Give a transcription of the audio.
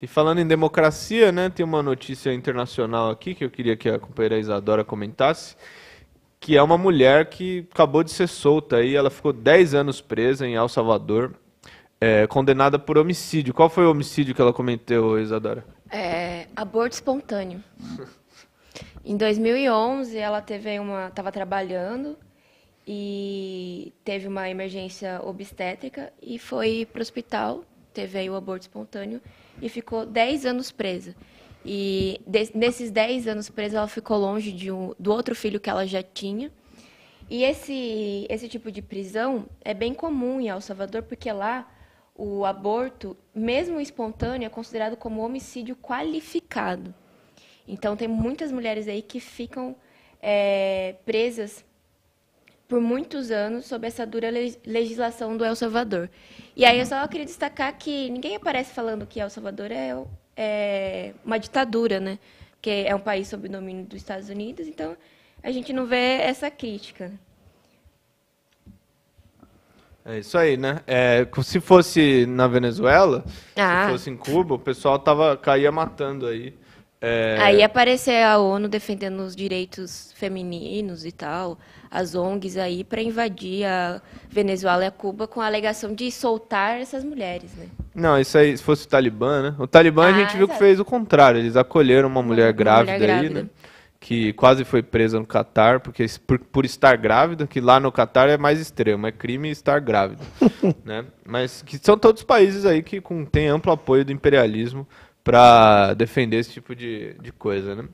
E falando em democracia, né, tem uma notícia internacional aqui que eu queria que a companheira Isadora comentasse, que é uma mulher que acabou de ser solta aí, ela ficou 10 anos presa em El Salvador, é, condenada por homicídio. Qual foi o homicídio que ela cometeu, Isadora? É, aborto espontâneo. em 2011, ela teve uma, estava trabalhando e teve uma emergência obstétrica e foi para o hospital teve aí o aborto espontâneo e ficou 10 anos presa. E de, nesses 10 anos presa, ela ficou longe de um, do outro filho que ela já tinha. E esse, esse tipo de prisão é bem comum em El Salvador, porque lá o aborto, mesmo espontâneo, é considerado como homicídio qualificado. Então, tem muitas mulheres aí que ficam é, presas por muitos anos sob essa dura legislação do El Salvador. E aí eu só queria destacar que ninguém aparece falando que El Salvador é, é uma ditadura, né? Que é um país sob domínio dos Estados Unidos, então a gente não vê essa crítica. É isso aí, né? É, se fosse na Venezuela, ah. se fosse em Cuba, o pessoal tava caía matando aí. É... Aí aparecer a ONU defendendo os direitos femininos e tal, as ONGs aí para invadir a Venezuela e a Cuba com a alegação de soltar essas mulheres, né? Não, isso aí, se fosse o Talibã, né? O Talibã ah, a gente ah, viu exato. que fez o contrário, eles acolheram uma mulher, uma grávida, mulher grávida aí, né? Que quase foi presa no Catar porque, por, por, estar grávida, que lá no Catar é mais extremo, é crime estar grávida. né? Mas que são todos países aí que com, têm amplo apoio do imperialismo para defender esse tipo de, de coisa, né?